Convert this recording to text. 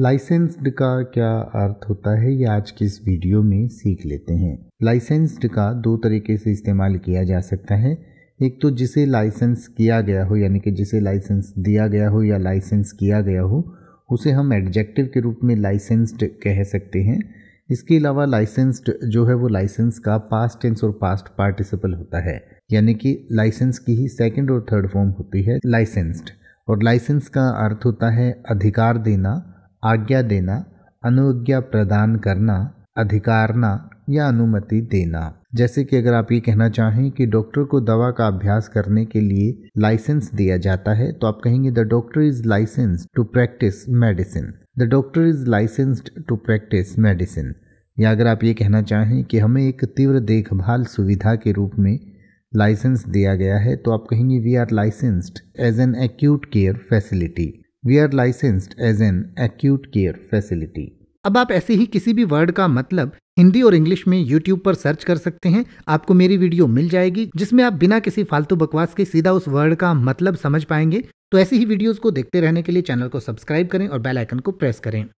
licensed का क्या अर्थ होता है ये आज की इस वीडियो में सीख लेते हैं लाइसेंस्ड का दो तरीके से इस्तेमाल किया जा सकता है एक तो जिसे लाइसेंस किया गया हो यानी कि जिसे लाइसेंस दिया गया हो या लाइसेंस किया गया हो उसे हम एडजेक्टिव के रूप में लाइसेंस्ड कह सकते हैं इसके अलावा लाइसेंस्ड जो है वो लाइसेंस का पास्ट टेंस और पास्ट पार्टिसिपल होता है यानी कि लाइसेंस की ही सेकेंड और थर्ड फॉर्म होती है लाइसेंस्ड और लाइसेंस का अर्थ होता है अधिकार देना आज्ञा देना अनुज्ञा प्रदान करना अधिकारना या अनुमति देना जैसे कि अगर आप ये कहना चाहें कि डॉक्टर को दवा का अभ्यास करने के लिए लाइसेंस दिया जाता है तो आप कहेंगे the doctor is license to practise medicine the doctor is licensed to practise medicine या अगर आप ये कहना चाहें कि हमें एक तीव्र देखभाल सुविधा के रूप में लाइसेंस दिया गया है तो आप कहेंगे we are licensed as an acute care facility we are licensed as an acute care facility अब आप ऐसे ही किसी भी वर्ड का मतलब हिंदी और इंग्लिश में यूट्यूब पर सर्च कर सकते हैं आपको मेरी वीडियो मिल जाएगी जिसमें आप बिना किसी फालतू बकवास के सीधा उस वर्ड का मतलब समझ पाएंगे तो ऐसी ही वीडियोस को देखते रहने के लिए चैनल को सब्सक्राइब करें और बेल आइकन को प्रेस करें